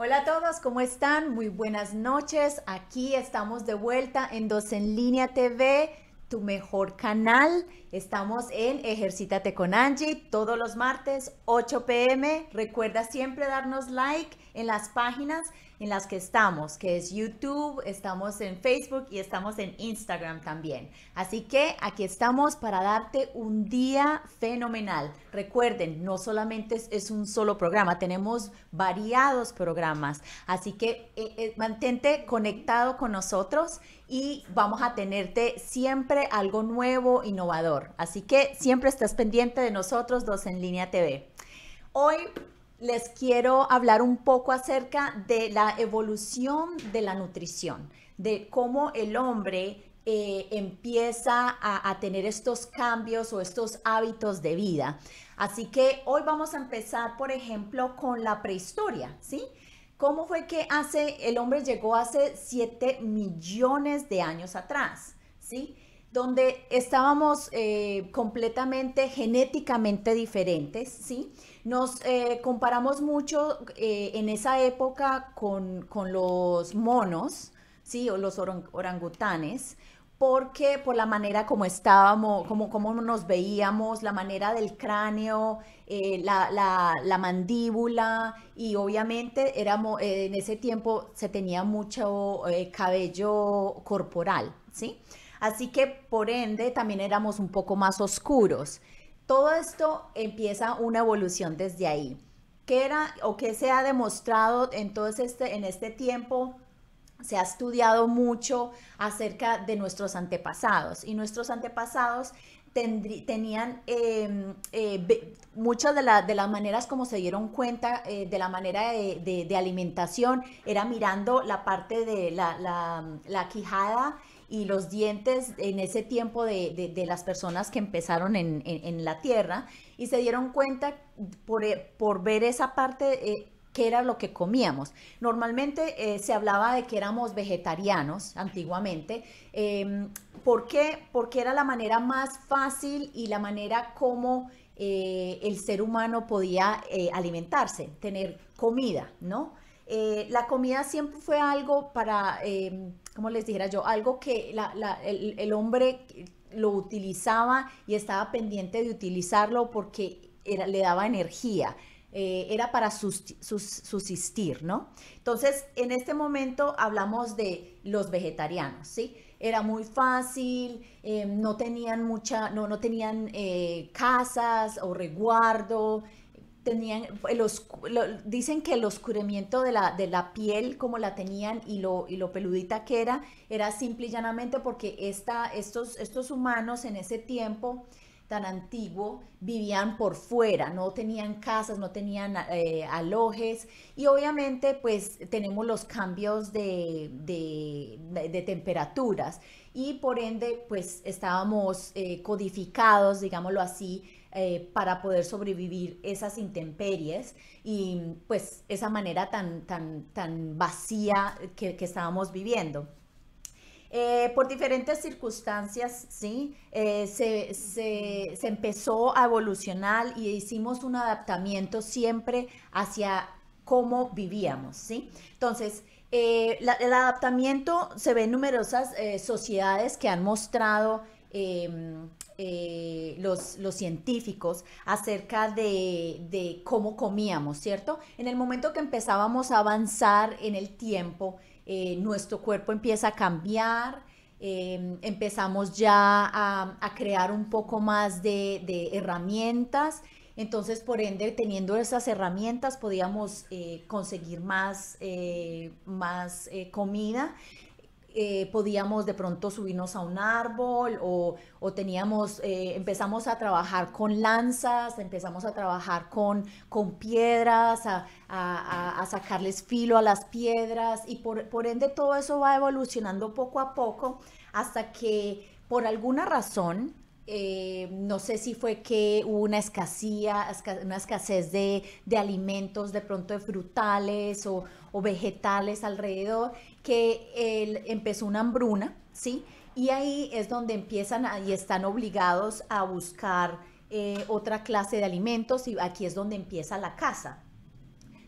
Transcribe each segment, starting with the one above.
Hola a todos, ¿cómo están? Muy buenas noches. Aquí estamos de vuelta en Dos en Línea TV, tu mejor canal. Estamos en Ejercítate con Angie todos los martes, 8 pm. Recuerda siempre darnos like en las páginas en las que estamos, que es YouTube, estamos en Facebook y estamos en Instagram también. Así que aquí estamos para darte un día fenomenal. Recuerden, no solamente es, un solo programa, tenemos variados programas. Así que eh, eh, mantente conectado con nosotros y vamos a tenerte siempre algo nuevo, innovador. Así que siempre estás pendiente de nosotros, Dos en Línea TV. Hoy les quiero hablar un poco acerca de la evolución de la nutrición, de cómo el hombre eh, empieza a, tener estos cambios o estos hábitos de vida. Así que hoy vamos a empezar, por ejemplo, con la prehistoria, ¿sí? ¿Cómo fue que hace, el hombre llegó hace 7 millones de años atrás, ¿sí? Donde estábamos eh, completamente genéticamente diferentes, ¿sí? sí nos eh, comparamos mucho eh, en esa época con, los monos, ¿sí? O los orangutanes, porque por la manera como estábamos, como, nos veíamos, la manera del cráneo, eh, la, mandíbula, y obviamente éramos, en ese tiempo se tenía mucho cabello corporal, ¿sí? Así que por ende también éramos un poco más oscuros. Todo esto empieza una evolución desde ahí. ¿Qué era o qué se ha demostrado entonces este, en este tiempo se ha estudiado mucho acerca de nuestros antepasados y nuestros antepasados tenían em, eh, muchas de, las maneras como se dieron cuenta eh, de la manera de, alimentación era mirando la parte de la quijada y los dientes en ese tiempo de, de, las personas que empezaron en, en, la tierra y se dieron cuenta por, eh, por ver esa parte eh, que era lo que comíamos. Normalmente eh, se hablaba de que éramos vegetarianos antiguamente. Em, Porque era la manera más fácil y la manera como el ser humano podía alimentarse, tener comida, ¿no? Eh, la comida siempre fue algo para, em, como les dijera yo, algo que el, hombre lo utilizaba y estaba pendiente de utilizarlo porque le daba energía. Eh, era para subsistir, ¿no? Entonces, en este momento hablamos de los vegetarianos, ¿sí? Era muy fácil, em, no tenían mucha, no, no tenían eh, casas o reguardo tenían los dicen que el oscurecimiento de la, de la piel como la tenían y lo, y lo peludita que era, era simple y llanamente porque esta, estos, estos humanos en ese tiempo tan antiguo vivían por fuera, no tenían casas, no tenían eh, alojes y obviamente pues tenemos los cambios de, de, temperaturas y por ende pues estábamos eh, codificados, digámoslo así, eh, para poder sobrevivir esas intemperies y pues esa manera tan, tan, tan vacía que, estábamos viviendo. Eh, por diferentes circunstancias, ¿sí? Eh, se, empezó a evolucionar y hicimos un adaptamiento siempre hacia cómo vivíamos, ¿sí? Entonces, el adaptamiento se ve en numerosas sociedades que han mostrado em, eh, los, científicos acerca de, cómo comíamos, ¿cierto? En el momento que empezábamos a avanzar en el tiempo, eh, nuestro cuerpo empieza a cambiar, em, empezamos ya a, crear un poco más de, herramientas. Entonces, por ende, teniendo esas herramientas, podíamos eh, conseguir más, más comida eh, podíamos de pronto subirnos a un árbol o, teníamos, eh, empezamos a trabajar con lanzas, empezamos a trabajar con, con piedras, a, sacarles filo a las piedras y por, ende todo eso va evolucionando poco a poco hasta que por alguna razón eh, no sé si fue que hubo una escasez, una escasez de, alimentos, de pronto de frutales o vegetales alrededor, que él empezó una hambruna, ¿sí? Y ahí es donde empiezan y están obligados a buscar eh, otra clase de alimentos y aquí es donde empieza la caza,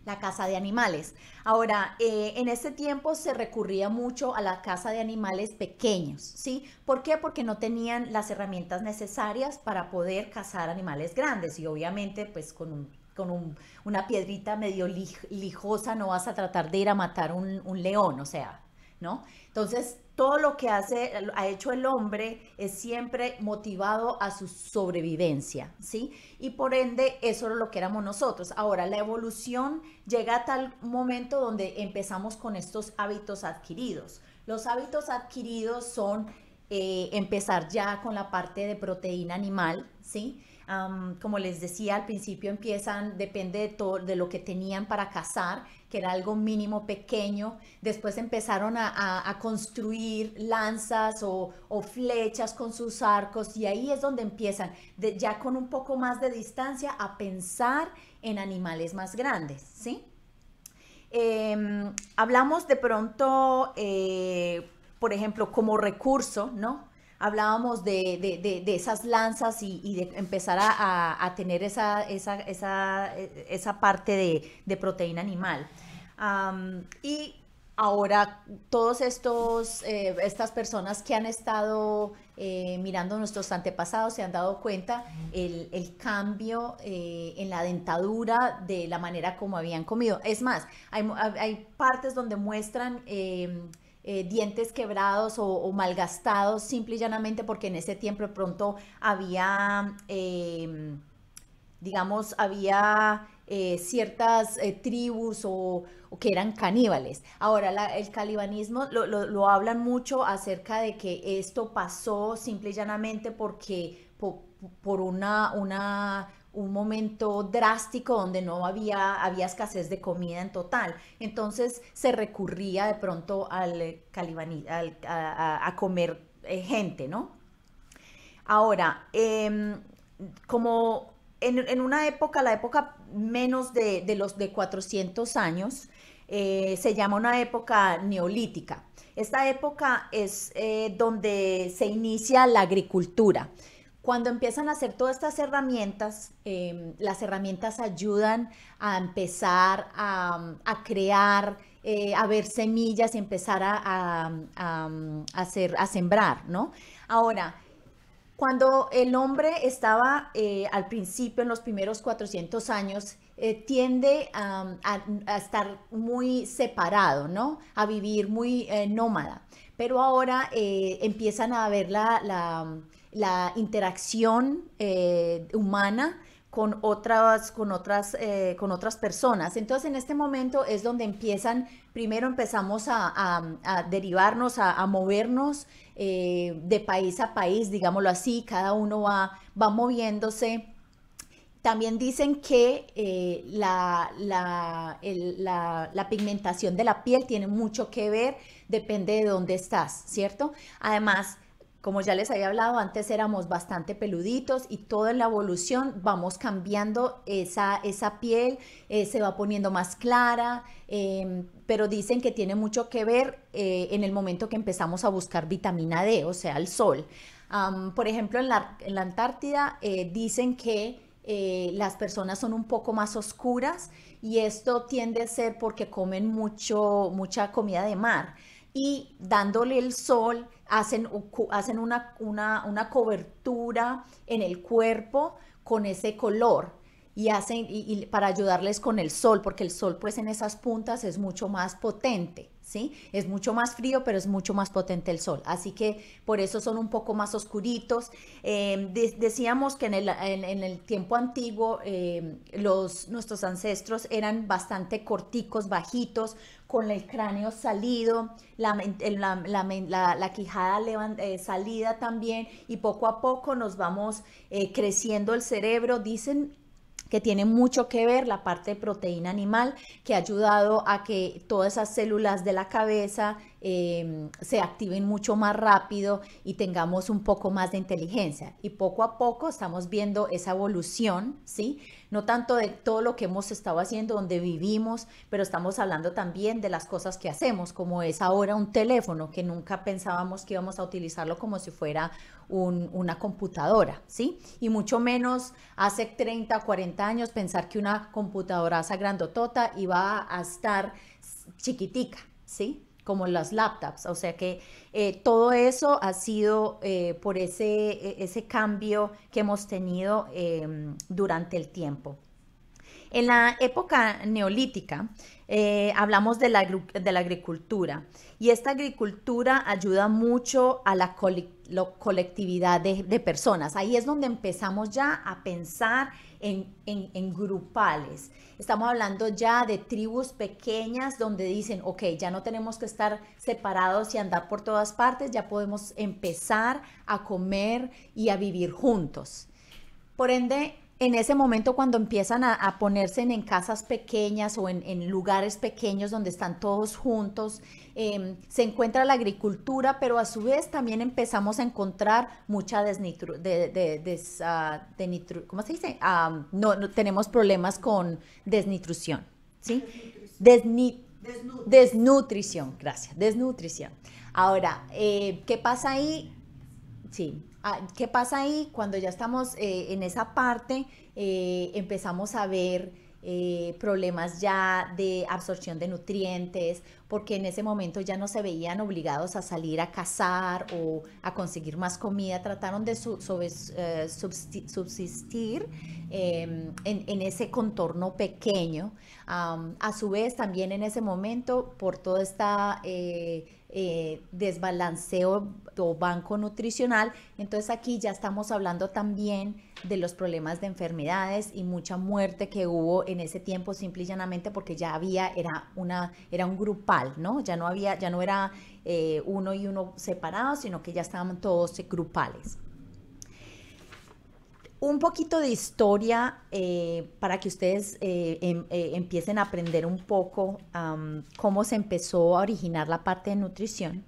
la caza de animales. Ahora, eh, en este tiempo se recurría mucho a la caza de animales pequeños, ¿sí? ¿Por qué? Porque no tenían las herramientas necesarias para poder cazar animales grandes y obviamente pues con un con una piedrita medio lijosa no vas a tratar de ir a matar un, león, o sea, ¿no? Entonces, todo lo que hace, ha hecho el hombre es siempre motivado a su sobrevivencia, ¿sí? Y por ende, eso es lo que éramos nosotros. Ahora, la evolución llega a tal momento donde empezamos con estos hábitos adquiridos. Los hábitos adquiridos son eh, empezar ya con la parte de proteína animal, ¿sí? como les decía al principio, empiezan, depende de, todo, de lo que tenían para cazar, que era algo mínimo, pequeño. Después empezaron a, construir lanzas o, flechas con sus arcos y ahí es donde empiezan, ya con un poco más de distancia, a pensar en animales más grandes, ¿sí? Em, hablamos de pronto, eh, por ejemplo, como recurso, ¿no? hablábamos de, esas lanzas y, de empezar a, tener esa, esa, esa, eh, parte de, proteína animal. y ahora todos estos eh, estas personas que han estado eh, mirando nuestros antepasados se han dado cuenta el, cambio en la dentadura de la manera como habían comido es más hay, hay partes donde muestran em, eh, dientes quebrados o, malgastados simple y llanamente porque en ese tiempo de pronto había, em, digamos, había eh, ciertas eh, tribus o, que eran caníbales. Ahora, el calibanismo lo, hablan mucho acerca de que esto pasó simple y llanamente porque... por una, una un momento drástico donde no había, había escasez de comida en total. Entonces se recurría de pronto al, eh, a, comer eh, gente, ¿no? Ahora, em, como en, una época, la época menos de, los de 400 años, eh, se llama una época neolítica. Esta época es donde se inicia la agricultura. Cuando empiezan a hacer todas estas herramientas, em, las herramientas ayudan a empezar a, crear, eh, a ver semillas y empezar a, hacer, a sembrar, ¿no? Ahora, cuando el hombre estaba eh, al principio, en los primeros 400 años, eh, tiende a, estar muy separado, ¿no? A vivir muy nómada. Pero ahora empiezan a ver la, la interacción eh, humana con otras, con otras, eh, con otras personas. Entonces, en este momento es donde empiezan, primero empezamos a, derivarnos, a, movernos eh, de país a país, digámoslo así, cada uno va, va moviéndose. También dicen que la, la, la, la, pigmentación de la piel tiene mucho que ver, depende de dónde estás, ¿cierto? Además, como ya les había hablado, antes éramos bastante peluditos y toda la evolución vamos cambiando esa, piel, eh, se va poniendo más clara, em, pero dicen que tiene mucho que ver eh, en el momento que empezamos a buscar vitamina D, o sea, el sol. por ejemplo, en la, Antártida eh, dicen que las personas son un poco más oscuras y esto tiende a ser porque comen mucho, mucha comida de mar y dándole el sol hacen, una, cobertura en el cuerpo con ese color y hacen para ayudarles con el sol porque el sol pues en esas puntas es mucho más potente es mucho más frío, pero es mucho más potente el sol. Así que por eso son un poco más oscuritos. Em, decíamos que en el, tiempo antiguo em, los, nuestros ancestros eran bastante corticos, bajitos, con el cráneo salido, la, quijada eh, salida también, y poco a poco nos vamos eh, creciendo el cerebro. Dicen que tiene mucho que ver la parte de proteína animal, que ha ayudado a que todas esas células de la cabeza, Em, se activen mucho más rápido y tengamos un poco más de inteligencia. Y poco a poco estamos viendo esa evolución, ¿sí? No tanto de todo lo que hemos estado haciendo, donde vivimos, pero estamos hablando también de las cosas que hacemos, como es ahora un teléfono, que nunca pensábamos que íbamos a utilizarlo como si fuera una computadora, ¿sí? Y mucho menos hace 30, 40 años pensar que una computadora grandotota iba a estar chiquitica, ¿sí? como las laptops. O sea que eh, todo eso ha sido eh, por ese, e-, ese cambio que hemos tenido em, durante el tiempo. En la época neolítica eh, hablamos de la, de la, agricultura y esta agricultura ayuda mucho a la, colectividad de personas. Ahí es donde empezamos ya a pensar en, grupales. Estamos hablando ya de tribus pequeñas donde dicen, ok, ya no tenemos que estar separados y andar por todas partes, ya podemos empezar a comer y a vivir juntos. Por ende, en ese momento cuando empiezan a, ponerse en, casas pequeñas o en, lugares pequeños donde están todos juntos, em, se encuentra la agricultura, pero a su vez también empezamos a encontrar mucha desnutrición. Ah, ¿cómo se dice? no, tenemos problemas con desnutrición, ¿sí? Desnutrición. Desnutrición, gracias. Desnutrición. Ahora, eh, ¿qué pasa ahí? Sí, Ah, ¿Qué pasa ahí? Cuando ya estamos eh, en esa parte, eh, empezamos a ver eh, problemas ya de absorción de nutrientes, porque en ese momento ya no se veían obligados a salir a cazar o a conseguir más comida, trataron de subsistir em, en, ese contorno pequeño. a su vez, también en ese momento, por toda esta eh, desbalanceo o banco nutricional. Entonces aquí ya estamos hablando también de los problemas de enfermedades y mucha muerte que hubo en ese tiempo simple y llanamente porque ya había, era, una, era un grupal, ¿no? Ya no había, ya no era eh, uno y uno separados, sino que ya estaban todos grupales un poquito de historia eh, para que ustedes eh, em, eh, empiecen a aprender un poco cómo se empezó a originar la parte de nutrición.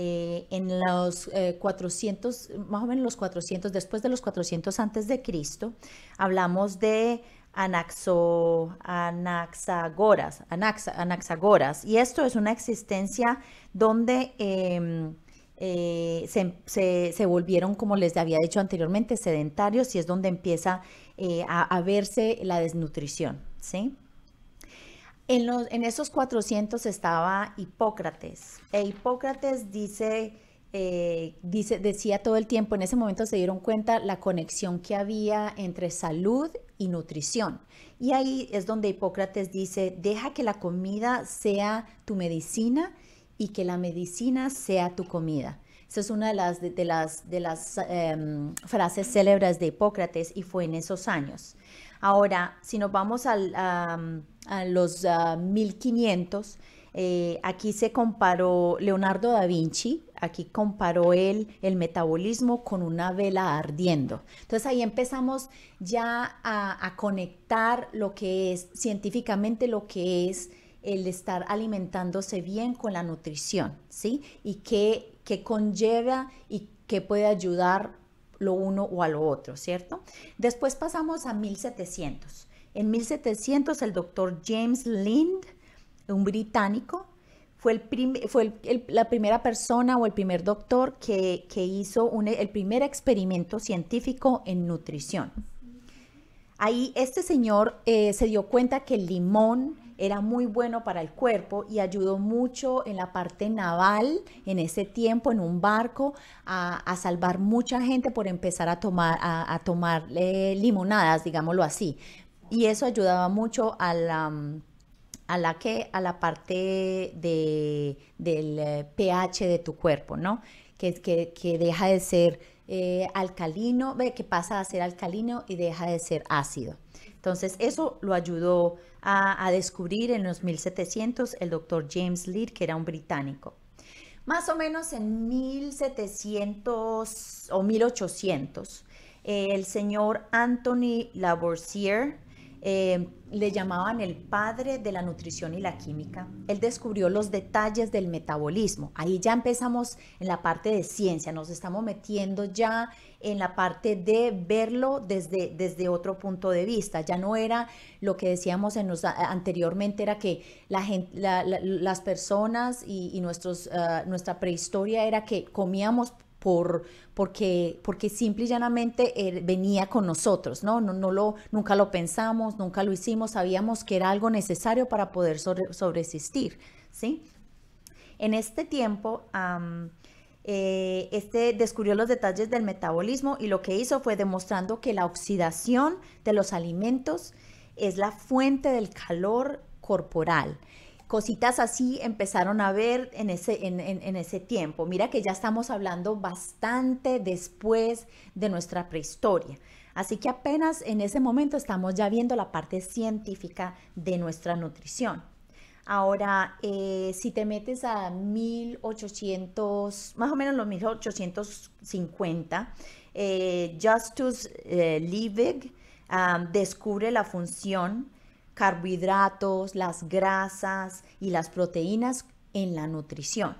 en los 400, más o menos los 400, después de los 400 antes de Cristo, hablamos de Anaxo, anaxagoras, anaxagoras. Y esto es una existencia donde em, eh, se, volvieron, como les había dicho anteriormente, sedentarios y es donde empieza eh, a, verse la desnutrición, ¿sí? En, esos 400 estaba Hipócrates. E Hipócrates dice... Eh, dice, decía todo el tiempo, en ese momento se dieron cuenta la conexión que había entre salud y nutrición. Y ahí es donde Hipócrates dice, deja que la comida sea tu medicina y que la medicina sea tu comida. Esa es una de las, em, frases célebres de Hipócrates y fue en esos años. Ahora, si nos vamos a los 1500, ah, eh, aquí se comparó Leonardo da Vinci, aquí comparó él el metabolismo con una vela ardiendo. Entonces ahí empezamos ya a conectar lo que es científicamente, lo que es el estar alimentándose bien con la nutrición, ¿sí? Y qué conlleva y qué puede ayudar lo uno o a lo otro, ¿cierto? Después pasamos a 1700. En 1700 el doctor James Lind, un británico, fue, el fue la primera persona o el primer doctor que, hizo el primer experimento científico en nutrición. Ahí este señor eh, se dio cuenta que el limón, era muy bueno para el cuerpo y ayudó mucho en la parte naval en ese tiempo, en un barco, a, salvar mucha gente por empezar a tomar, a, tomar limonadas, digámoslo así. Y eso ayudaba mucho a la, que, a la parte del eh, pH de tu cuerpo, ¿no? Que, que, que deja de ser eh, alcalino alcalino, que pasa a ser alcalino y deja de ser ácido. Entonces, eso lo ayudó a, descubrir en los 1700 el doctor James Lear, que era un británico. Más o menos en 1700 o 1800, el señor Anthony Lavoisier eh, le llamaban el padre de la nutrición y la química. Él descubrió los detalles del metabolismo. Ahí ya empezamos en la parte de ciencia, nos estamos metiendo ya en la parte de verlo desde, desde otro punto de vista. Ya no era lo que decíamos en anteriormente, era que las personas y, nuestros, ah, nuestra prehistoria era que comíamos porque, porque simple y llanamente venía con nosotros, ¿no? No, lo, nunca lo pensamos, nunca lo hicimos, sabíamos que era algo necesario para poder sobre, ¿sí? En este tiempo, eh, este descubrió los detalles del metabolismo y lo que hizo fue demostrando que la oxidación de los alimentos es la fuente del calor corporal cositas así empezaron a ver en ese, en, ese tiempo. Mira que ya estamos hablando bastante después de nuestra prehistoria. Así que apenas en ese momento estamos ya viendo la parte científica de nuestra nutrición. Ahora, eh, si te metes a 1800, más o menos los 1850, eh, Justus eh, Liebig ah, descubre la función carbohidratos, las grasas y las proteínas en la nutrición.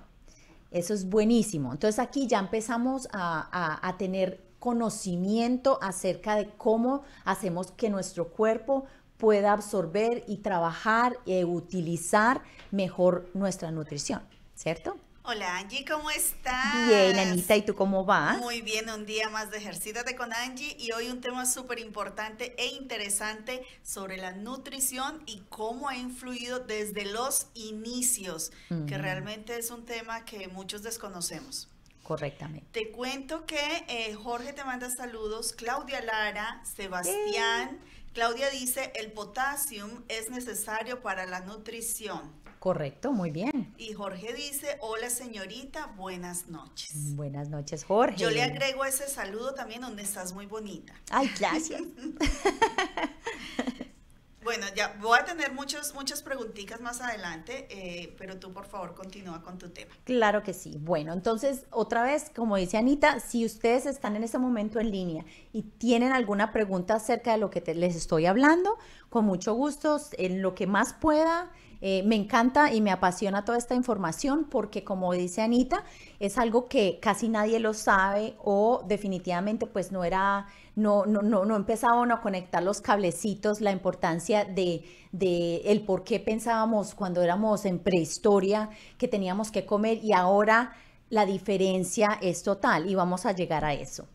Eso es buenísimo. Entonces aquí ya empezamos a, tener conocimiento acerca de cómo hacemos que nuestro cuerpo pueda absorber y trabajar y eh, utilizar mejor nuestra nutrición, ¿cierto? Hola Angie, ¿cómo estás? Bien, Anita, ¿y tú cómo vas? Muy bien, un día más de Ejercítate con Angie y hoy un tema súper importante e interesante sobre la nutrición y cómo ha influido desde los inicios, que realmente es un tema que muchos desconocemos. Correctamente. Te cuento que eh, Jorge te manda saludos, Claudia Lara, Sebastián. Claudia dice, el potasio es necesario para la nutrición. Correcto, muy bien. Y Jorge dice, hola señorita, buenas noches. Buenas noches, Jorge. Yo le agrego ese saludo también donde estás muy bonita. Ay, gracias. bueno, ya voy a tener muchos, muchas preguntitas más adelante, eh, pero tú por favor continúa con tu tema. Claro que sí. Bueno, entonces otra vez, como dice Anita, si ustedes están en este momento en línea y tienen alguna pregunta acerca de lo que les estoy hablando, con mucho gusto, en lo que más pueda eh, me encanta y me apasiona toda esta información porque, como dice Anita, es algo que casi nadie lo sabe o definitivamente pues no era, no, no, no, empezaba uno a conectar los cablecitos, la importancia de, de el por qué pensábamos cuando éramos en prehistoria que teníamos que comer y ahora la diferencia es total y vamos a llegar a eso.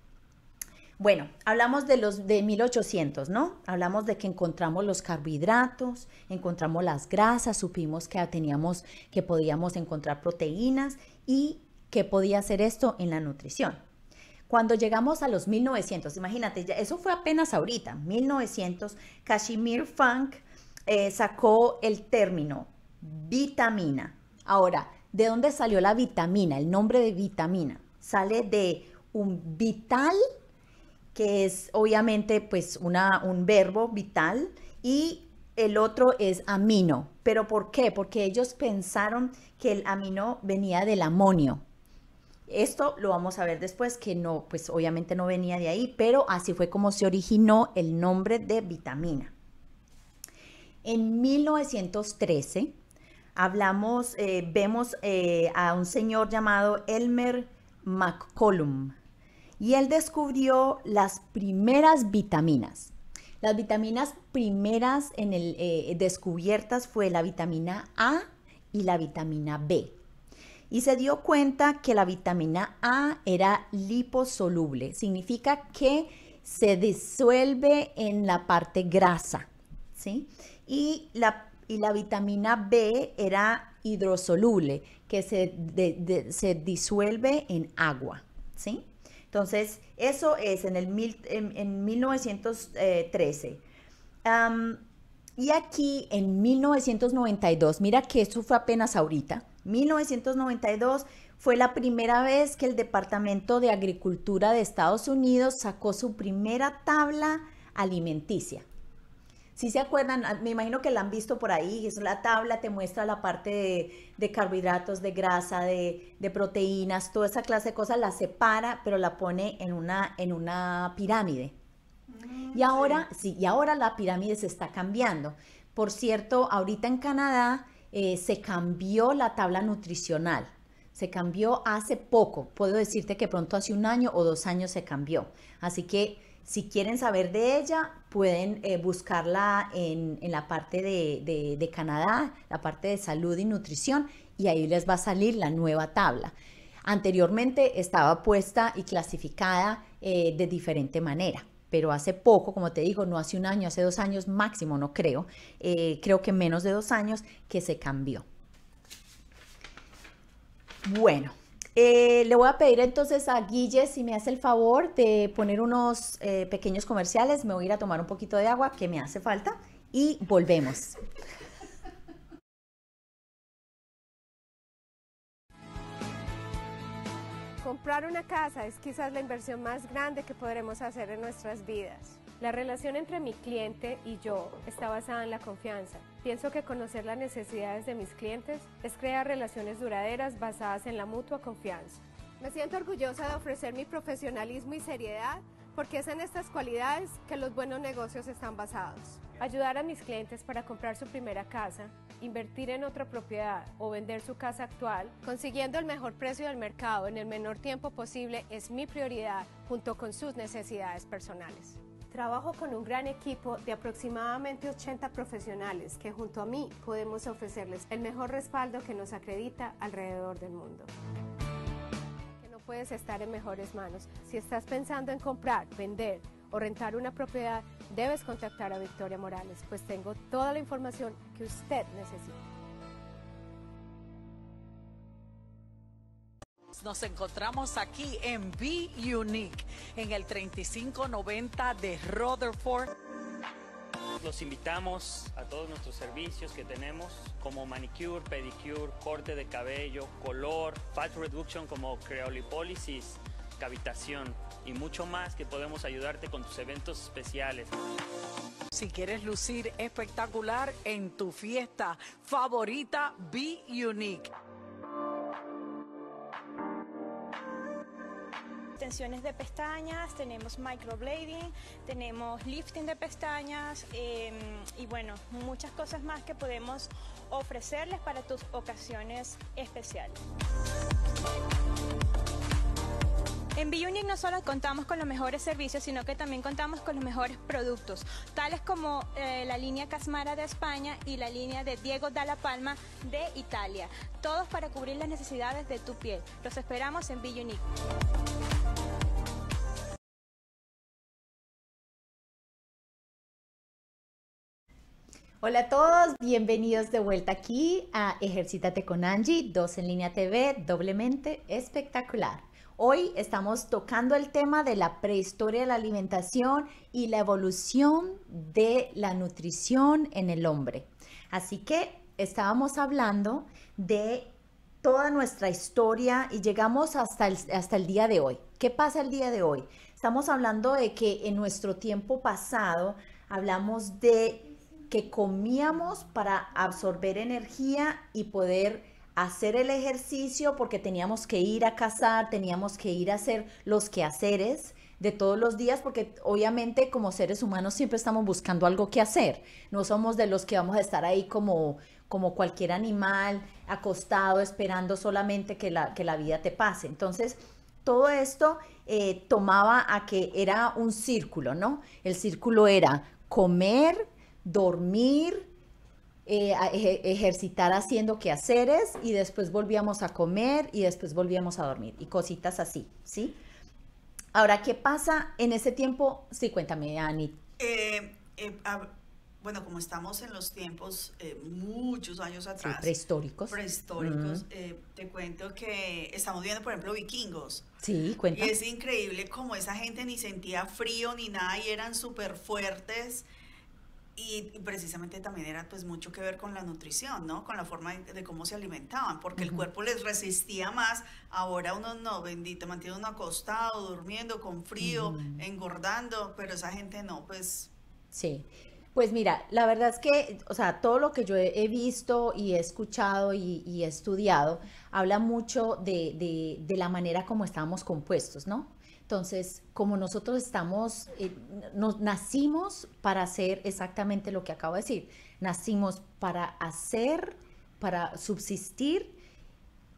Bueno, hablamos de los de 1800, ¿no? Hablamos de que encontramos los carbohidratos, encontramos las grasas, supimos que teníamos que podíamos encontrar proteínas y que podía hacer esto en la nutrición. Cuando llegamos a los 1900, imagínate, eso fue apenas ahorita, 1900, Kashmir Funk eh, sacó el término vitamina. Ahora, ¿de dónde salió la vitamina? El nombre de vitamina sale de un vital que es obviamente pues una, un verbo vital y el otro es amino. ¿Pero por qué? Porque ellos pensaron que el amino venía del amonio. Esto lo vamos a ver después, que no, pues obviamente no venía de ahí, pero así fue como se originó el nombre de vitamina. En 1913 hablamos, eh, vemos eh, a un señor llamado Elmer McCollum, y él descubrió las primeras vitaminas. Las vitaminas primeras en el, eh, descubiertas fue la vitamina A y la vitamina B. Y se dio cuenta que la vitamina A era liposoluble, significa que se disuelve en la parte grasa, Y la, la vitamina B era hidrosoluble, que se, se disuelve en agua, ¿sí? Entonces, eso es en, el en, 1913. y aquí en 1992, mira que eso fue apenas ahorita, 1992 fue la primera vez que el Departamento de Agricultura de Estados Unidos sacó su primera tabla alimenticia. Si se acuerdan, ah, me imagino que la han visto por ahí, es la tabla te muestra la parte de, carbohidratos, de grasa, de, proteínas, toda esa clase de cosas, la separa, pero la pone en una, en una pirámide. Mm, y ahora, sí. y ahora la pirámide se está cambiando. Por cierto, ahorita en Canadá eh, se cambió la tabla nutricional. Se cambió hace poco. Puedo decirte que pronto hace un año o dos años se cambió. Así que si quieren saber de ella, pueden eh, buscarla en, la parte de, Canadá, la parte de salud y nutrición, y ahí les va a salir la nueva tabla. Anteriormente estaba puesta y clasificada eh, de diferente manera, pero hace poco, como te digo, no hace un año, hace dos años máximo, no creo, eh, creo que menos de dos años que se cambió. Bueno, eh, le voy a pedir entonces a Guille si me hace el favor de poner unos eh, pequeños comerciales. Me voy a ir a tomar un poquito de agua que me hace falta y volvemos. Comprar una casa es quizás la inversión más grande que podremos hacer en nuestras vidas la relación entre mi cliente y yo está basada en la confianza. Pienso que conocer las necesidades de mis clientes es crear relaciones duraderas basadas en la mutua confianza. Me siento orgullosa de ofrecer mi profesionalismo y seriedad porque es en estas cualidades que los buenos negocios están basados. Ayudar a mis clientes para comprar su primera casa, invertir en otra propiedad o vender su casa actual, consiguiendo el mejor precio del mercado en el menor tiempo posible es mi prioridad junto con sus necesidades personales. Trabajo con un gran equipo de aproximadamente 80 profesionales que junto a mí podemos ofrecerles el mejor respaldo que nos acredita alrededor del mundo. Que no puedes estar en mejores manos. Si estás pensando en comprar, vender o rentar una propiedad, debes contactar a Victoria Morales, pues tengo toda la información que usted necesita. Nos encontramos aquí en Be Unique, en el 3590 de Rutherford. Los invitamos a todos nuestros servicios que tenemos, como manicure, pedicure, corte de cabello, color, fat reduction como creolipólisis, cavitación y mucho más que podemos ayudarte con tus eventos especiales. Si quieres lucir espectacular en tu fiesta favorita, Be Unique. Tensiones de pestañas, tenemos microblading, tenemos lifting de pestañas em, y bueno, muchas cosas más que podemos ofrecerles para tus ocasiones especiales. En B-Unique no solo contamos con los mejores servicios, sino que también contamos con los mejores productos, tales como eh, la línea Casmara de España y la línea de Diego Dalla Palma de Italia, todos para cubrir las necesidades de tu piel. Los esperamos en B-Unique. Hola a todos, bienvenidos de vuelta aquí a Ejercítate con Angie, 2 en línea TV, doblemente espectacular. Hoy estamos tocando el tema de la prehistoria de la alimentación y la evolución de la nutrición en el hombre. Así que estábamos hablando de toda nuestra historia y llegamos hasta el, hasta el día de hoy. ¿Qué pasa el día de hoy? Estamos hablando de que en nuestro tiempo pasado hablamos de que comíamos para absorber energía y poder hacer el ejercicio porque teníamos que ir a cazar, teníamos que ir a hacer los quehaceres de todos los días, porque obviamente como seres humanos siempre estamos buscando algo que hacer. No somos de los que vamos a estar ahí como, como cualquier animal, acostado, esperando solamente que la, que la vida te pase. Entonces, todo esto eh, tomaba a que era un círculo, ¿no? El círculo era comer, dormir, eh, ejercitar haciendo quehaceres y después volvíamos a comer y después volvíamos a dormir y cositas así, ¿sí? Ahora, ¿qué pasa en ese tiempo? Sí, cuéntame, Ani. Eh, eh, bueno, como estamos en los tiempos muchos años atrás. prehistóricos. Prehistóricos. te cuento que estamos viendo, por ejemplo, vikingos. Sí, cuéntame. Y es increíble cómo esa gente ni sentía frío ni nada y eran súper fuertes y, precisamente también era pues mucho que ver con la nutrición, ¿no? Con la forma de, cómo se alimentaban, porque el cuerpo les resistía más. Ahora uno no, bendito, mantiene uno acostado, durmiendo, con frío, engordando, pero esa gente no, pues... Sí. Pues mira, la verdad es que, o sea, todo lo que yo he visto y he escuchado y, he estudiado habla mucho de, de la manera como estábamos compuestos, ¿no? Entonces, como nosotros estamos, eh, nos nacimos para hacer exactamente lo que acabo de decir, nacimos para hacer, para subsistir,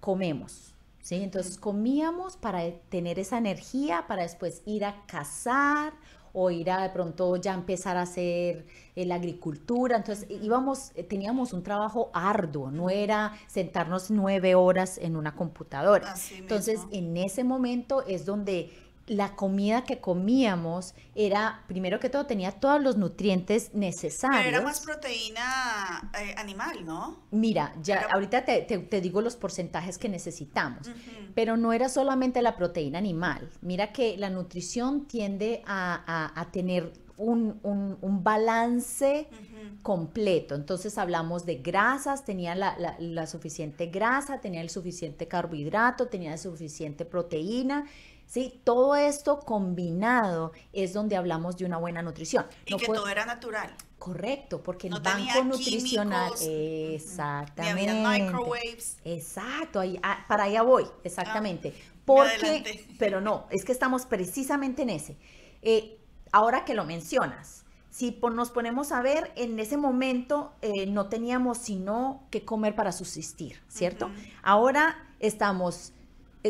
comemos. ¿Sí? Entonces comíamos para tener esa energía, para después ir a cazar o ir a de pronto ya empezar a hacer eh, la agricultura. Entonces íbamos, eh, teníamos un trabajo arduo, no era sentarnos nueve horas en una computadora. Entonces en ese momento es donde la comida que comíamos era, primero que todo, tenía todos los nutrientes necesarios. Pero era más proteína eh, animal, ¿no? Mira, ya ahorita te, te, digo los porcentajes que necesitamos, pero no era solamente la proteína animal. Mira que la nutrición tiende a, tener un, balance completo. Entonces hablamos de grasas, tenía la, la, suficiente grasa, tenía el suficiente carbohidrato, tenía suficiente proteína ¿sí? Todo esto combinado es donde hablamos de una buena nutrición. Y que todo era natural. Correcto, porque el banco nutricional. Químicos, exactamente. No había microwaves. Exacto, ahí, ah, para allá voy, exactamente. Ah, porque, pero no, es que estamos precisamente en ese. Eh, ahora que lo mencionas, si nos ponemos a ver, en ese momento eh, no teníamos sino que comer para subsistir, ¿cierto? Ahora estamos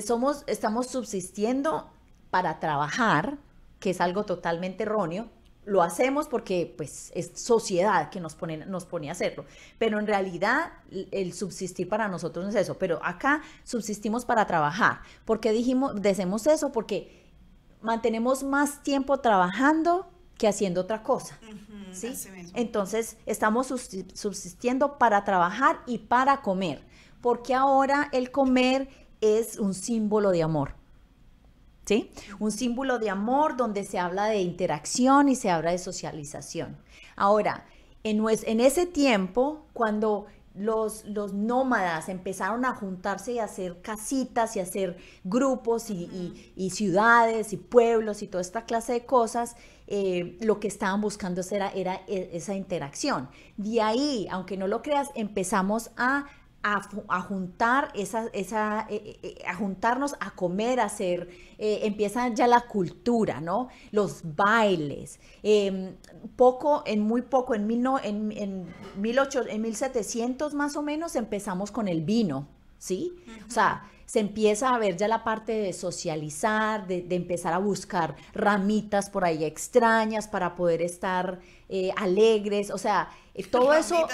somos, estamos subsistiendo para trabajar, que es algo totalmente erróneo. Lo hacemos porque pues, es sociedad que nos pone, nos pone a hacerlo. Pero en realidad el subsistir para nosotros no es eso. Pero acá subsistimos para trabajar. ¿Por qué dijimos, decimos eso? Porque mantenemos más tiempo trabajando que haciendo otra cosa. Entonces, estamos subsistiendo para trabajar y para comer, porque ahora el comer es un símbolo de amor. ¿Sí? Un símbolo de amor donde se habla de interacción y se habla de socialización. Ahora, en, ese tiempo, cuando los, los, nómadas empezaron a juntarse y a hacer casitas y a hacer grupos y, ciudades y pueblos y toda esta clase de cosas, eh, lo que estaban buscando era e-, esa interacción. De ahí, aunque no lo creas, empezamos a a, juntar esa, esa eh, eh, eh, a juntarnos a comer, a hacer, empieza ya la cultura, ¿no? Los bailes. Em, poco, en muy poco, en, mil en, en, en 1700 más o menos empezamos con el vino, ¿sí? O sea, se empieza a ver ya la parte de socializar, de empezar a buscar ramitas por ahí extrañas para poder estar alegres, o sea, todo eso,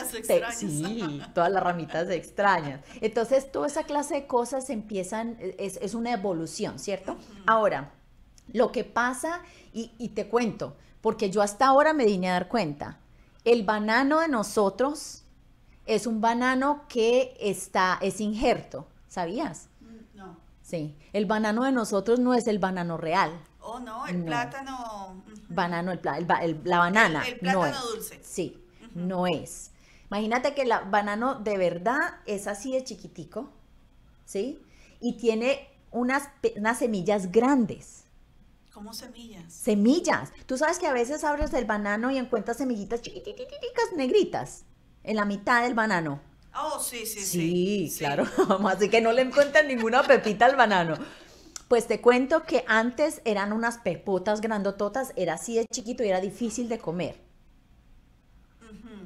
sí, todas las ramitas extrañas. Entonces, toda esa clase de cosas empiezan, es, una evolución, ¿cierto? Ahora, lo que pasa, y, te cuento, porque yo hasta ahora me vine a dar cuenta, el banano de nosotros es un banano que está, es injerto, ¿sabías? Mm, no. Sí, el banano de nosotros no es el banano real. Oh, no, el plátano. Banano, el, la banana. El, plátano dulce. Sí, no es. Imagínate que el banano de verdad es así de chiquitico, ¿sí? Y tiene unas, semillas grandes. ¿Cómo semillas? Semillas. Tú sabes que a veces abres el banano y encuentras semillitas chiquititicas negritas en la mitad del banano. Oh, sí, sí, sí. Sí, claro. Así que no le encuentran ninguna pepita al banano. Pues te cuento que antes eran unas pepotas grandototas, era así de chiquito y era difícil de comer.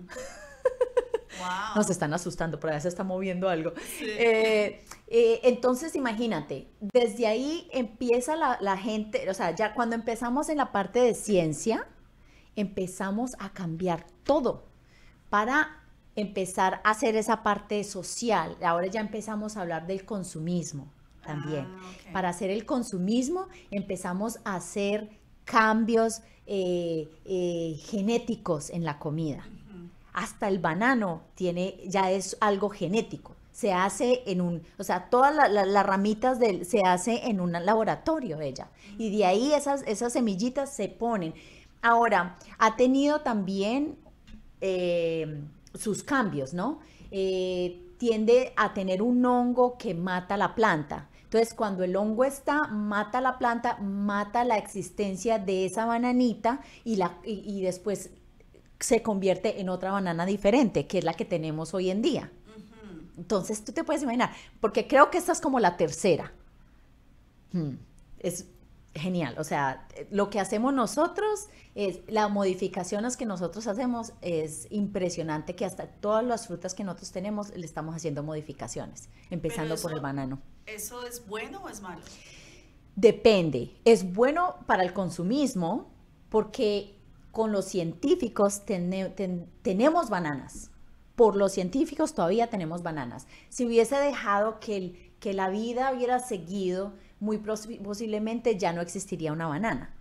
Nos están asustando, por allá se está moviendo algo. Eh, eh, entonces, imagínate, desde ahí empieza la, gente, o sea, ya cuando empezamos en la parte de ciencia, empezamos a cambiar todo para empezar a hacer esa parte social. Ahora ya empezamos a hablar del consumismo también. Ah, para hacer el consumismo empezamos a hacer cambios eh, genéticos en la comida hasta el banano tiene, ya es algo genético. Se hace en un, o sea, todas las ramitas se hace en un laboratorio ella. Y de ahí esas, esas semillitas se ponen. Ahora, ha tenido también eh, sus cambios, ¿no? Eh, tiende a tener un hongo que mata la planta. Entonces, cuando el hongo está, mata la planta, mata la existencia de esa bananita y, la, y después se convierte en otra banana diferente, que es la que tenemos hoy en día. Entonces tú te puedes imaginar, porque creo que esta es como la tercera. Hmm, es genial, o sea, lo que hacemos nosotros, es, las modificaciones que nosotros hacemos es impresionante que hasta todas las frutas que nosotros tenemos le estamos haciendo modificaciones, empezando por el banano. ¿Eso es bueno o es malo? Depende, es bueno para el consumismo porque con los científicos tenemos bananas. Por los científicos todavía tenemos bananas. Si hubiese dejado que, que la vida hubiera seguido, muy posiblemente ya no existiría una banana.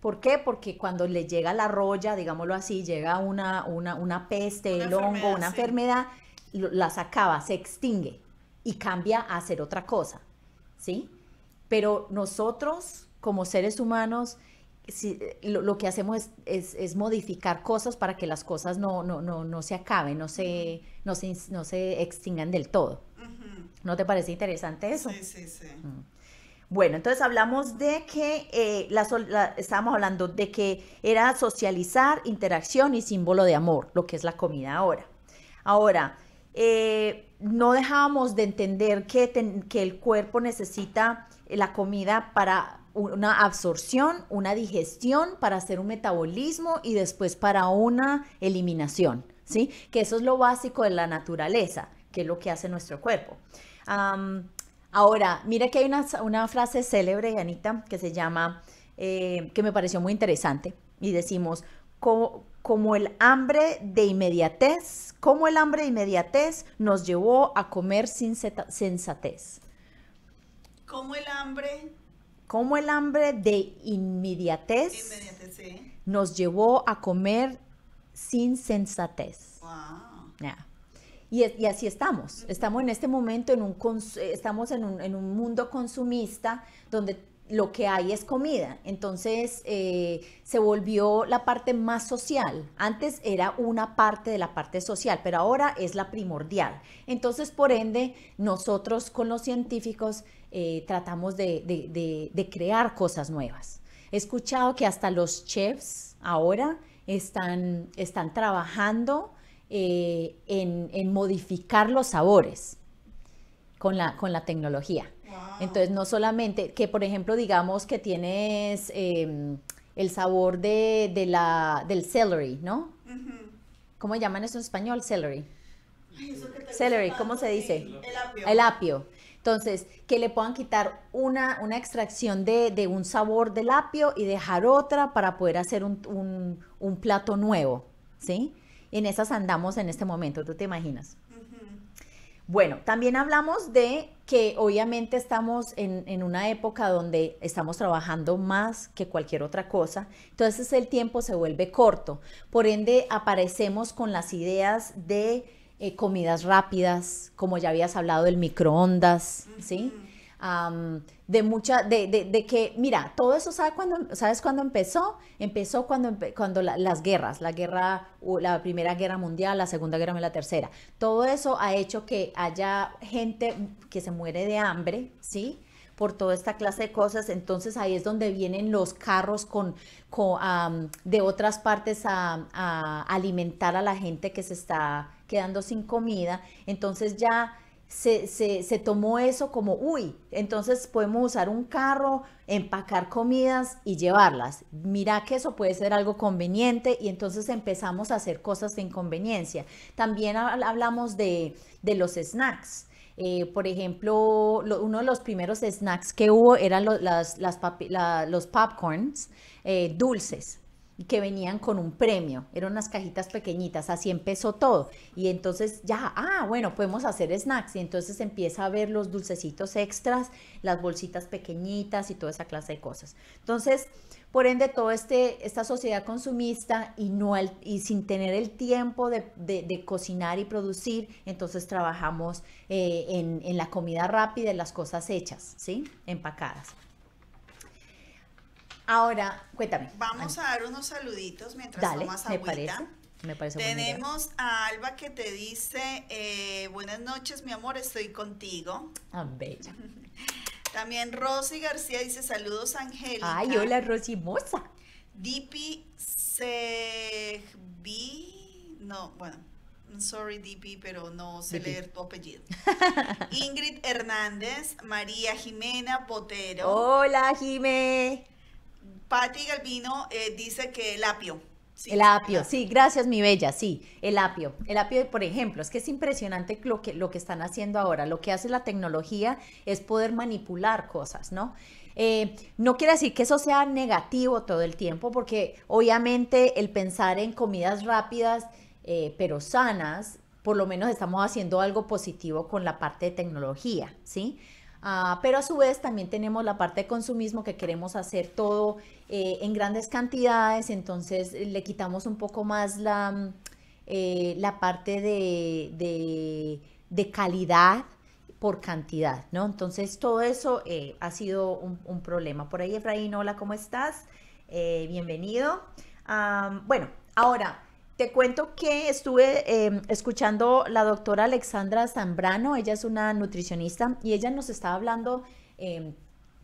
¿Por qué? Porque cuando le llega la roya, digámoslo así, llega una, una, peste, el hongo, una enfermedad, la sacaba, se extingue y cambia a hacer otra cosa, ¿sí? Pero nosotros, como seres humanos, si, eh, lo, que hacemos es, modificar cosas para que las cosas no, no, se acaben, no se, no se, extingan del todo. ¿No te parece interesante eso? Sí, sí, sí. Mm. Bueno, entonces hablamos de que, eh, la, estábamos hablando de que era socializar, interacción y símbolo de amor, lo que es la comida ahora. Ahora, eh, no dejábamos de entender que, que el cuerpo necesita la comida para una absorción, una digestión, para hacer un metabolismo y después para una eliminación, ¿sí? Que eso es lo básico de la naturaleza, que es lo que hace nuestro cuerpo. ahora, mira que hay una, frase célebre, Anita, que se llama, eh, que me pareció muy interesante, y decimos, como, como el hambre de inmediatez, como el hambre de inmediatez nos llevó a comer sin sensatez. Como el hambre cómo el hambre de inmediatez, nos llevó a comer sin sensatez. Wow. Y, así estamos. Estamos en este momento en un, eh, estamos en un mundo consumista donde lo que hay es comida. Entonces eh, se volvió la parte más social. Antes era una parte de la parte social, pero ahora es la primordial. Entonces, por ende, nosotros con los científicos eh, tratamos de, crear cosas nuevas. He escuchado que hasta los chefs ahora están, están trabajando eh, en, en, modificar los sabores con la, con la tecnología. Entonces, no solamente que, por ejemplo, digamos que tienes em, el sabor de, la, del celery, ¿no? ¿Cómo llaman eso en español? Celery. celery, ¿cómo se dice? El apio. El apio. Entonces, que le puedan quitar una, extracción de, un sabor del apio y dejar otra para poder hacer un, plato nuevo, ¿sí? En esas andamos en este momento, ¿tú te imaginas? Bueno, también hablamos de que obviamente estamos en, una época donde estamos trabajando más que cualquier otra cosa, entonces el tiempo se vuelve corto, por ende aparecemos con las ideas de eh, comidas rápidas, como ya habías hablado del microondas, ¿sí? de mucha, de, de, que, mira, todo eso, ¿sabes cuándo, ¿sabes cuándo empezó? Empezó cuando, cuando las guerras, la guerra, la Primera Guerra Mundial, la Segunda Guerra Mundial, la Tercera, todo eso ha hecho que haya gente que se muere de hambre, ¿sí? por toda esta clase de cosas. Entonces ahí es donde vienen los carros con, de otras partes a, a, alimentar a la gente que se está quedando sin comida. Entonces ya se, se, tomó eso como, uy, entonces podemos usar un carro, empacar comidas y llevarlas. Mira que eso puede ser algo conveniente y entonces empezamos a hacer cosas de inconveniencia. También hablamos de, los snacks. Eh, por ejemplo, uno de los primeros snacks que hubo eran los popcorns eh, dulces que venían con un premio, eran unas cajitas pequeñitas, así empezó todo. Y entonces ya, ah, bueno, podemos hacer snacks. Y entonces empieza a ver los dulcecitos extras, las bolsitas pequeñitas y toda esa clase de cosas. Entonces, por ende, toda este, esta sociedad consumista y, no y sin tener el tiempo de, cocinar y producir, entonces trabajamos eh, en, en la comida rápida, en las cosas hechas, ¿sí? Empacadas. Ahora, cuéntame. Vamos a dar unos saluditos mientras tomas agüita. Me parece. Me parece Tenemos a Alba que te dice, eh, buenas noches, mi amor, estoy contigo. Ah, bella. También Rosy García dice, saludos, Angélica. Ay, hola, Rosy, moza. Dipi Sejbi, no, bueno, sorry Dipi, pero no sé leer tu apellido. Ingrid Hernández, María Jimena Potero. Hola, Jimé. Patti Galvino eh, dice que el apio. El apio, sí, gracias mi bella, sí, el apio. El apio, por ejemplo, es que es impresionante lo que, lo que están haciendo ahora. Lo que hace la tecnología es poder manipular cosas, ¿no? Eh, no quiere decir que eso sea negativo todo el tiempo, porque obviamente el pensar en comidas rápidas, eh, pero sanas, por lo menos estamos haciendo algo positivo con la parte de tecnología, ¿sí? Ah, pero a su vez también tenemos la parte de consumismo que queremos hacer todo eh, en grandes cantidades, entonces eh, le quitamos un poco más la, mm, eh, la parte de, calidad por cantidad, ¿no? Entonces todo eso ha sido un, problema. Por ahí Efraín, hola, ¿cómo estás? bienvenido. bueno, ahora, te cuento que estuve em, escuchando la doctora Alexandra Zambrano, ella es una nutricionista y ella nos estaba hablando em,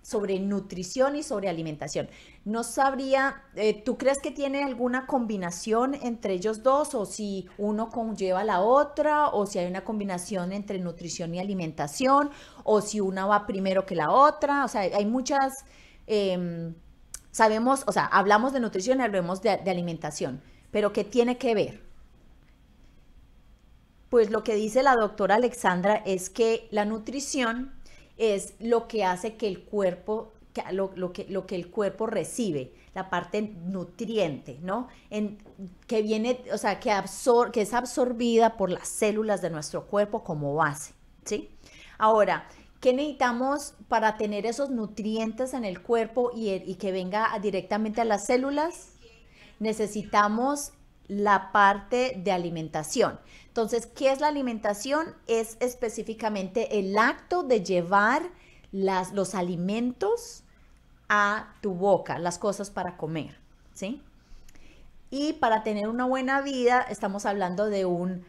sobre nutrición y sobre alimentación. No sabría, eh, ¿tú crees que tiene alguna combinación entre ellos dos o si uno conlleva la otra o si hay una combinación entre nutrición y alimentación o si una va primero que la otra? O sea, hay muchas, em, sabemos, o sea, hablamos de nutrición y hablamos de alimentación ¿Pero qué tiene que ver? Pues lo que dice la doctora Alexandra es que la nutrición es lo que hace que el cuerpo, lo, que, lo que el cuerpo recibe, la parte nutriente, ¿no? En, que viene, o sea, que, que es absorbida por las células de nuestro cuerpo como base, ¿sí? Ahora, ¿Qué necesitamos para tener esos nutrientes en el cuerpo y, y, que venga directamente a las células? necesitamos la parte de alimentación. Entonces, ¿qué es la alimentación? Es específicamente el acto de llevar las, los alimentos a tu boca, las cosas para comer, ¿sí? Y para tener una buena vida, estamos hablando de un,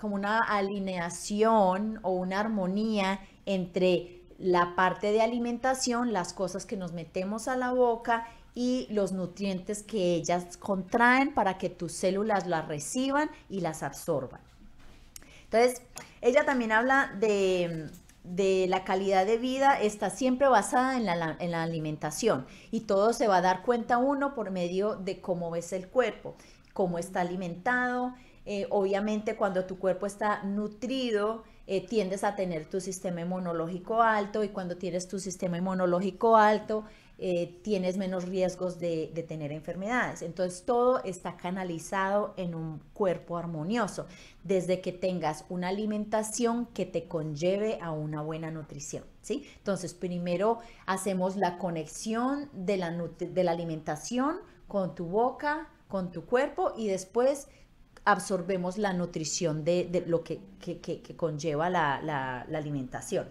como una alineación o una armonía entre la parte de alimentación, las cosas que nos metemos a la boca y los nutrientes que ellas contraen para que tus células las reciban y las absorban. Entonces, ella también habla de, la calidad de vida, está siempre basada en la, alimentación y todo se va a dar cuenta uno por medio de cómo ves el cuerpo, cómo está alimentado. Eh, obviamente cuando tu cuerpo está nutrido, eh, tiendes a tener tu sistema inmunológico alto y cuando tienes tu sistema inmunológico alto, eh, tienes menos riesgos de, tener enfermedades. Entonces todo está canalizado en un cuerpo armonioso, desde que tengas una alimentación que te conlleve a una buena nutrición. Entonces primero hacemos la conexión de la, alimentación con tu boca, con tu cuerpo y después absorbemos la nutrición de, lo que, conlleva la alimentación.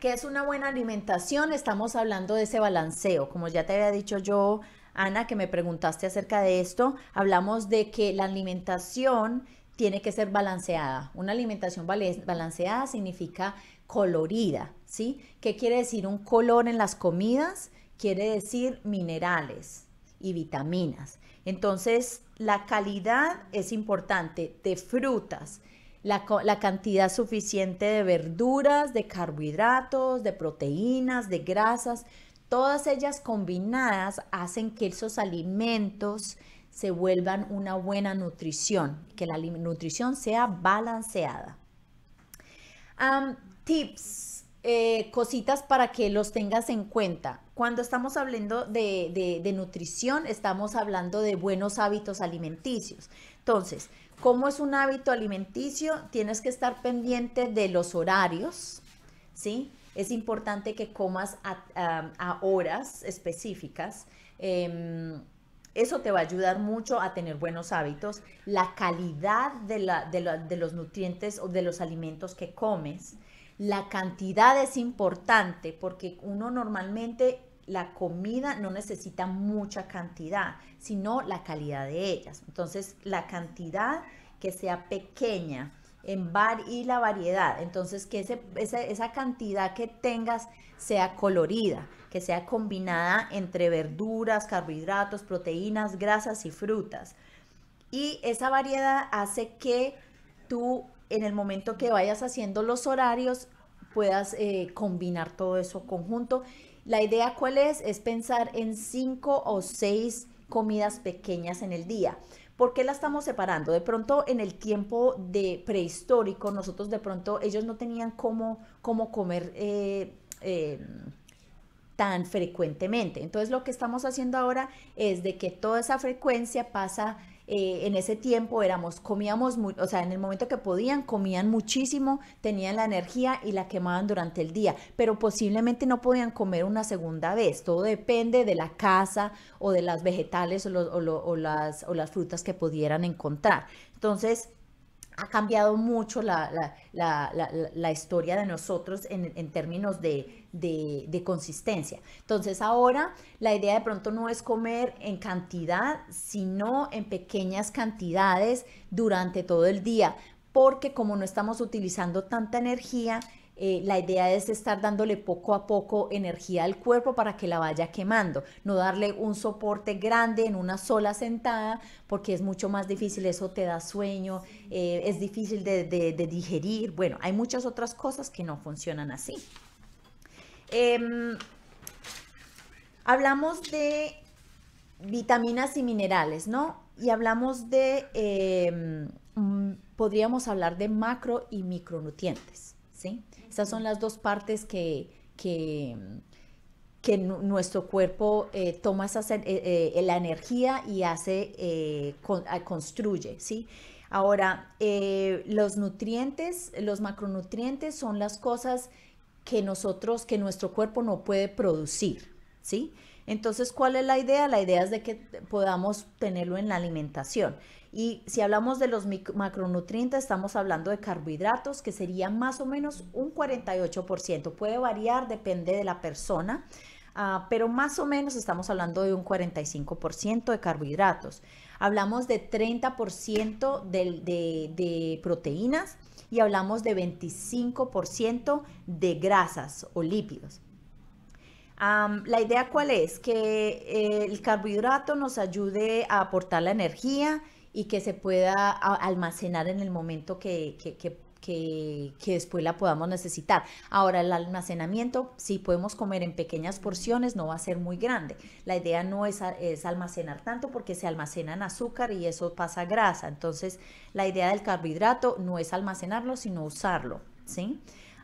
¿Qué es una buena alimentación? Estamos hablando de ese balanceo. Como ya te había dicho yo, Ana, que me preguntaste acerca de esto, hablamos de que la alimentación tiene que ser balanceada. Una alimentación balanceada significa colorida, ¿sí? ¿Qué quiere decir un color en las comidas? Quiere decir minerales y vitaminas. Entonces, la calidad es importante de frutas, la, cantidad suficiente de verduras, de carbohidratos, de proteínas, de grasas, todas ellas combinadas hacen que esos alimentos se vuelvan una buena nutrición, que la nutrición sea balanceada. tips, eh, cositas para que los tengas en cuenta. Cuando estamos hablando de nutrición, estamos hablando de buenos hábitos alimenticios. Entonces, ¿Cómo es un hábito alimenticio, tienes que estar pendiente de los horarios, ¿sí? Es importante que comas a, horas específicas. Em, eso te va a ayudar mucho a tener buenos hábitos. La calidad de los nutrientes o de los alimentos que comes. La cantidad es importante porque uno normalmente la comida no necesita mucha cantidad, sino la calidad de ellas. Entonces, la cantidad que sea pequeña en bar y la variedad. Entonces, que ese, esa, cantidad que tengas sea colorida, que sea combinada entre verduras, carbohidratos, proteínas, grasas y frutas. Y esa variedad hace que tú, en el momento que vayas haciendo los horarios, puedas eh, combinar todo eso conjunto la idea cuál es? Es pensar en cinco o seis comidas pequeñas en el día. ¿Por qué la estamos separando? De pronto en el tiempo de prehistórico, nosotros de pronto, ellos no tenían cómo, comer eh, em, tan frecuentemente. Entonces lo que estamos haciendo ahora es de que toda esa frecuencia pasa eh, en ese tiempo éramos, comíamos, muy, o sea, en el momento que podían, comían muchísimo, tenían la energía y la quemaban durante el día, pero posiblemente no podían comer una segunda vez. Todo depende de la casa o de las vegetales o, o, las, o las frutas que pudieran encontrar. Entonces, ha cambiado mucho la, la, la, historia de nosotros en, en términos de, de, consistencia. Entonces ahora la idea de pronto no es comer en cantidad, sino en pequeñas cantidades durante todo el día, porque como no estamos utilizando tanta energía, eh, la idea es estar dándole poco a poco energía al cuerpo para que la vaya quemando, no darle un soporte grande en una sola sentada, porque es mucho más difícil, eso te da sueño, eh, es difícil de, digerir, bueno, hay muchas otras cosas que no funcionan así. Em, hablamos de vitaminas y minerales, ¿no? Y hablamos de, em, mm, podríamos hablar de macro y micronutrientes, ¿sí? Esas son las dos partes que, que, nuestro cuerpo eh, toma eh, eh, la energía y hace, construye, ¿sí? Ahora, los nutrientes, los macronutrientes son las cosas que nosotros, que nuestro cuerpo no puede producir, ¿sí? Entonces, ¿cuál es la idea? La idea es de que podamos tenerlo en la alimentación. Y si hablamos de los macronutrientes, estamos hablando de carbohidratos, que sería más o menos un 48%. Puede variar, depende de la persona, ah, pero más o menos estamos hablando de un 45% de carbohidratos. Hablamos de 30% de, proteínas y hablamos de 25% de grasas o lípidos. la idea cuál es? Que eh, el carbohidrato nos ayude a aportar la energía y que se pueda almacenar en el momento que, que, que que, después la podamos necesitar. Ahora, el almacenamiento, si podemos comer en pequeñas porciones, no va a ser muy grande. La idea no es, almacenar tanto porque se almacenan azúcar y eso pasa a grasa. Entonces, la idea del carbohidrato no es almacenarlo, sino usarlo. ¿sí?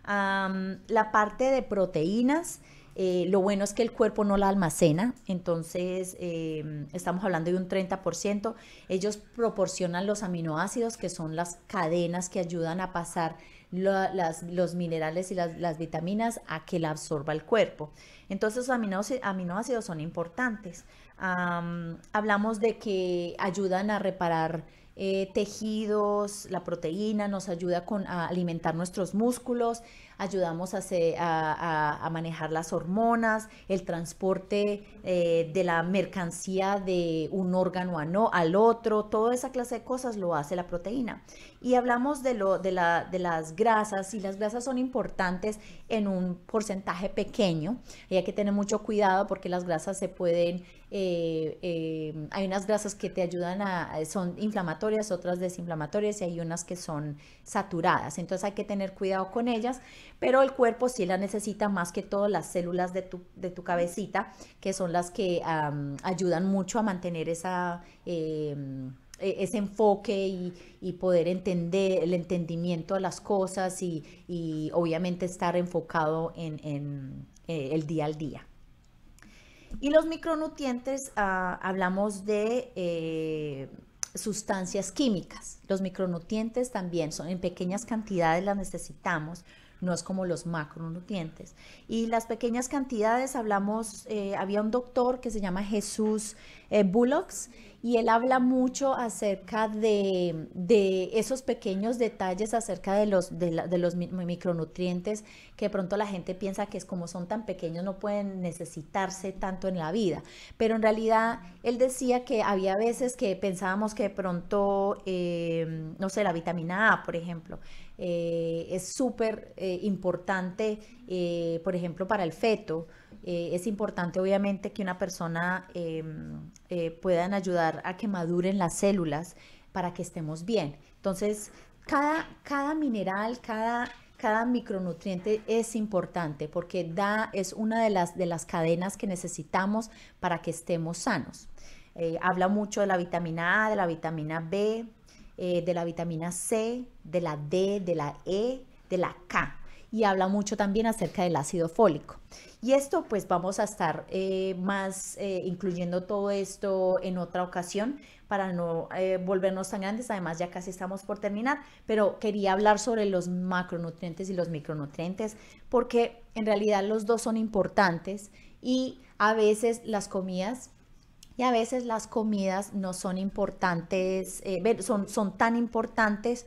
la parte de proteínas, eh, lo bueno es que el cuerpo no la almacena, entonces em, estamos hablando de un 30%. Ellos proporcionan los aminoácidos, que son las cadenas que ayudan a pasar los minerales y las, vitaminas a que la absorba el cuerpo. Entonces los aminoácidos son importantes. hablamos de que ayudan a reparar eh, tejidos, la proteína nos ayuda con, a alimentar nuestros músculos ayudamos a, manejar las hormonas, el transporte eh, de la mercancía de un órgano a no, al otro, toda esa clase de cosas lo hace la proteína. Y hablamos de, lo, de, la, de las grasas, y las grasas son importantes en un porcentaje pequeño, y hay que tener mucho cuidado porque las grasas se pueden eh, eh, hay unas grasas que te ayudan a, son inflamatorias, otras desinflamatorias y hay unas que son saturadas. Entonces hay que tener cuidado con ellas pero el cuerpo sí la necesita más que todas las células de tu, cabecita, que son las que ayudan mucho a mantener esa... Em, e, ese enfoque y, poder entender el entendimiento de las cosas y, obviamente estar enfocado en, eh, el día al día. Y los micronutrientes, ah, hablamos de eh, sustancias químicas. Los micronutrientes también son en pequeñas cantidades las necesitamos no es como los macronutrientes. Y las pequeñas cantidades, hablamos, eh, había un doctor que se llama Jesús eh, Bullocks y él habla mucho acerca de, de esos pequeños detalles acerca de los, de, los micronutrientes que pronto la gente piensa que es como son tan pequeños no pueden necesitarse tanto en la vida. Pero en realidad él decía que había veces que pensábamos que de pronto, eh, no sé, la vitamina A, por ejemplo, eh, es súper eh, importante, eh, por ejemplo, para el feto. es importante, obviamente, que una persona em, puedan ayudar a que maduren las células para que estemos bien. Entonces, cada, cada mineral, cada, cada micronutriente es importante porque da, es una de las, de las cadenas que necesitamos para que estemos sanos. habla mucho de la vitamina A, de la vitamina B, eh, de la vitamina C, de la D, de la E, de la K. Y habla mucho también acerca del ácido fólico. Y esto pues vamos a estar eh, más eh, incluyendo todo esto en otra ocasión para no volvernos tan grandes. Además ya casi estamos por terminar, pero quería hablar sobre los macronutrientes y los micronutrientes porque en realidad los dos son importantes y a veces las comidas y a veces las comidas no son importantes, eh, son, son tan importantes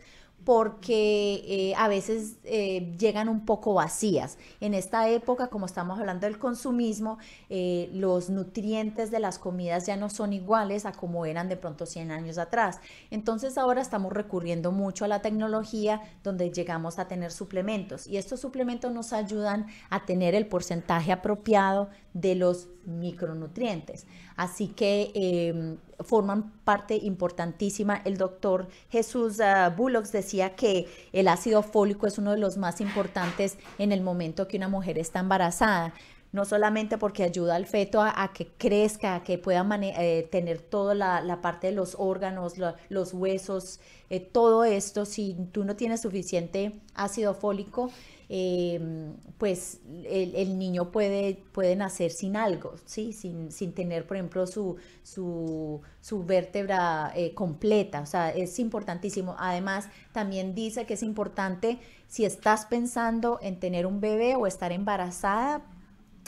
porque eh, a veces eh, llegan un poco vacías. En esta época, como estamos hablando del consumismo, eh, los nutrientes de las comidas ya no son iguales a como eran de pronto 100 años atrás. Entonces ahora estamos recurriendo mucho a la tecnología donde llegamos a tener suplementos y estos suplementos nos ayudan a tener el porcentaje apropiado de los micronutrientes. Así que em, forman parte importantísima. El doctor Jesús ah, Bullocks decía que el ácido fólico es uno de los más importantes en el momento que una mujer está embarazada no solamente porque ayuda al feto a, que crezca, a que pueda eh, tener toda la, parte de los órganos, los huesos, eh, todo esto, si tú no tienes suficiente ácido fólico, Em, pues el, niño puede, nacer sin algo, ¿sí? sin, sin tener, por ejemplo, su, su, vértebra eh, completa. O sea, es importantísimo. Además, también dice que es importante si estás pensando en tener un bebé o estar embarazada,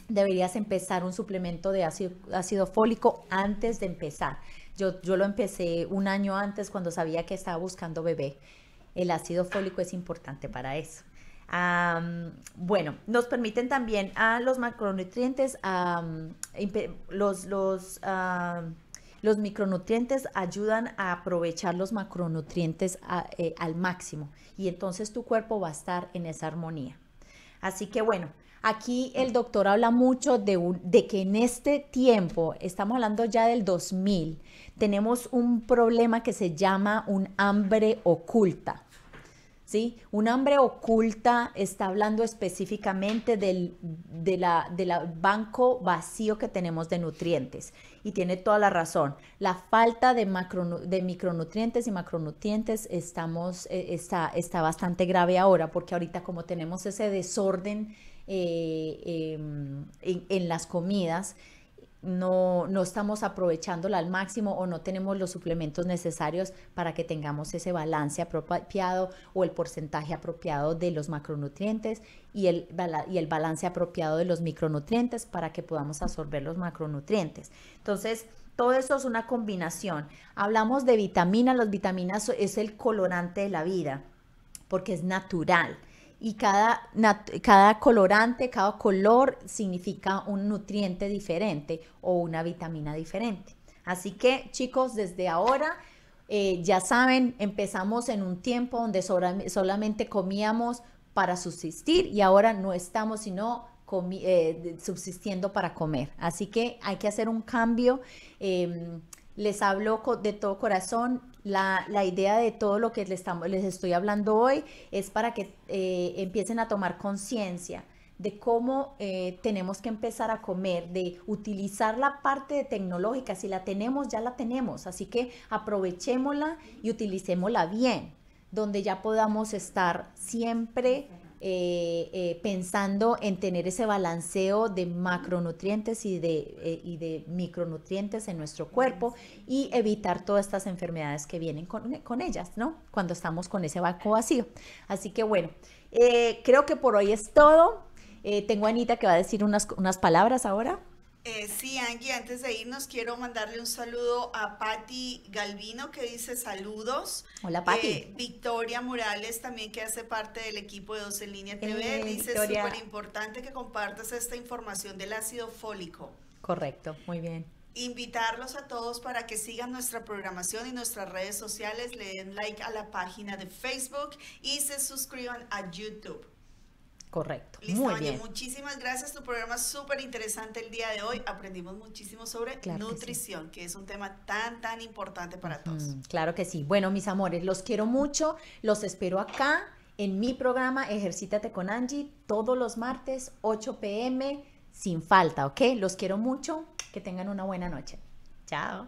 deberías empezar un suplemento de ácido, ácido fólico antes de empezar. Yo, yo, lo empecé un año antes cuando sabía que estaba buscando bebé. El ácido fólico es importante para eso bueno, nos permiten también a los macronutrientes, los, los, micronutrientes ayudan a aprovechar los macronutrientes eh, al máximo y entonces tu cuerpo va a estar en esa armonía. Así que bueno, Aquí el doctor habla mucho de, un, de, que en este tiempo, estamos hablando ya del 2000, tenemos un problema que se llama un hambre oculta. Un hambre oculta está hablando específicamente del banco vacío que tenemos de nutrientes. Y tiene toda la razón. La falta de, micronutrientes y macronutrientes eh, está, bastante grave ahora, porque ahorita como tenemos ese desorden eh, em, en, las comidas, no, no estamos aprovechándola al máximo o no tenemos los suplementos necesarios para que tengamos ese balance apropiado o el porcentaje apropiado de los macronutrientes y el, y el balance apropiado de los micronutrientes para que podamos absorber los macronutrientes. Entonces, todo eso es una combinación. Hablamos de vitaminas, las vitaminas es el colorante de la vida porque es natural y cada, cada colorante, cada color significa un nutriente diferente o una vitamina diferente. Así que chicos, desde ahora eh, ya saben, empezamos en un tiempo donde solamente comíamos para subsistir y ahora no estamos sino eh, subsistiendo para comer. Así que hay que hacer un cambio. Em, les hablo de todo corazón la, la, idea de todo lo que les, estamos, les estoy hablando hoy es para que eh, empiecen a tomar conciencia de cómo eh, tenemos que empezar a comer, de utilizar la parte de tecnológica. Si la tenemos, ya la tenemos. Así que aprovechémosla y utilicémosla bien, donde ya podamos estar siempre eh, eh, pensando en tener ese balanceo de macronutrientes eh, y de, micronutrientes en nuestro cuerpo y evitar todas estas enfermedades que vienen con, ellas, ¿no? Cuando estamos con ese banco vacío. Así que bueno, creo que por hoy es todo. tengo a Anita que va a decir unas, unas palabras ahora. Eh, sí, Angie, antes de irnos quiero mandarle un saludo a Patti Galvino que dice saludos. Hola, Patti. Eh, Victoria Morales también que hace parte del equipo de 12 en Línea TV. Eh, dice súper importante que compartas esta información del ácido fólico. Correcto, muy bien. Invitarlos a todos para que sigan nuestra programación y nuestras redes sociales, le den like a la página de Facebook y se suscriban a YouTube. Correcto. Listo, Muy bien. muchísimas gracias. Tu programa es súper interesante el día de hoy. Aprendimos muchísimo sobre nutrición, que, es un tema tan, tan importante para todos. claro que sí. Bueno, mis amores, los quiero mucho. Los espero acá en mi programa Ejercítate con Angie todos los martes, 8 pm, sin falta, ¿ok? Los quiero mucho. Que tengan una buena noche. Chao.